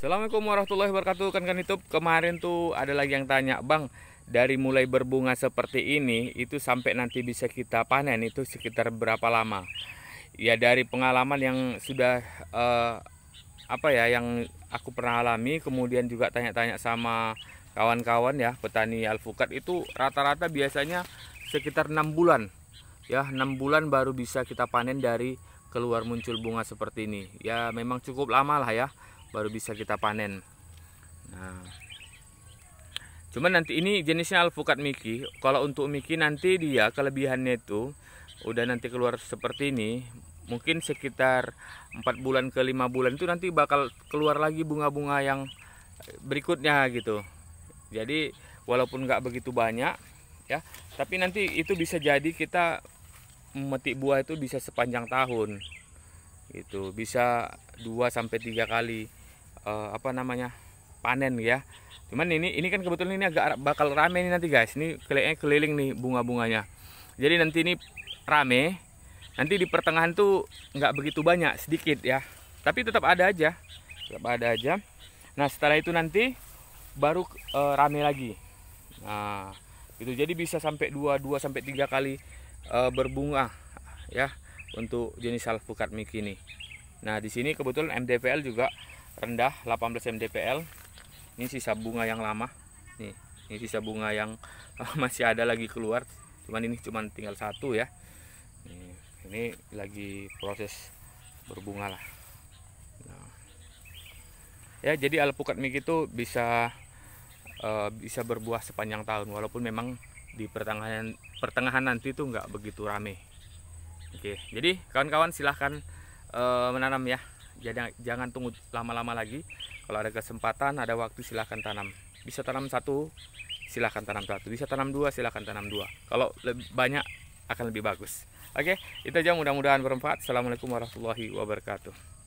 Assalamualaikum warahmatullahi wabarakatuh kan kan YouTube kemarin tuh ada lagi yang tanya Bang dari mulai berbunga seperti ini itu sampai nanti bisa kita panen itu sekitar berapa lama ya dari pengalaman yang sudah eh, apa ya yang aku pernah alami kemudian juga tanya-tanya sama kawan-kawan ya petani alpukat itu rata-rata biasanya sekitar enam bulan ya enam bulan baru bisa kita panen dari keluar muncul bunga seperti ini ya memang cukup lama lah ya baru bisa kita panen. Nah, cuman nanti ini jenisnya alpukat miki. Kalau untuk miki nanti dia kelebihannya itu udah nanti keluar seperti ini, mungkin sekitar 4 bulan ke 5 bulan itu nanti bakal keluar lagi bunga-bunga yang berikutnya gitu. Jadi walaupun nggak begitu banyak ya, tapi nanti itu bisa jadi kita memetik buah itu bisa sepanjang tahun. Itu bisa 2 sampai 3 kali uh, apa namanya panen ya cuman ini ini kan kebetulan ini agak bakal rame nih nanti guys ini keliling keliling nih bunga-bunganya jadi nanti ini rame nanti di pertengahan tuh nggak begitu banyak sedikit ya tapi tetap ada aja tetap ada aja nah setelah itu nanti baru e, rame lagi nah itu jadi bisa sampai 2 2 sampai tiga kali e, berbunga ya untuk jenis alpukat miki ini nah di sini kebetulan MDPL juga rendah 18 mdpl ini sisa bunga yang lama nih ini sisa bunga yang masih ada lagi keluar cuman ini cuman tinggal satu ya nih, ini lagi proses berbunga lah nah. ya jadi alpukat mik itu bisa e, bisa berbuah sepanjang tahun walaupun memang di pertengahan pertengahan nanti itu nggak begitu rame oke jadi kawan-kawan silahkan e, menanam ya jadi jangan tunggu lama-lama lagi kalau ada kesempatan ada waktu silahkan tanam bisa tanam satu silahkan tanam satu bisa tanam dua silahkan tanam dua kalau lebih banyak akan lebih bagus oke itu aja mudah-mudahan bermanfaat assalamualaikum warahmatullahi wabarakatuh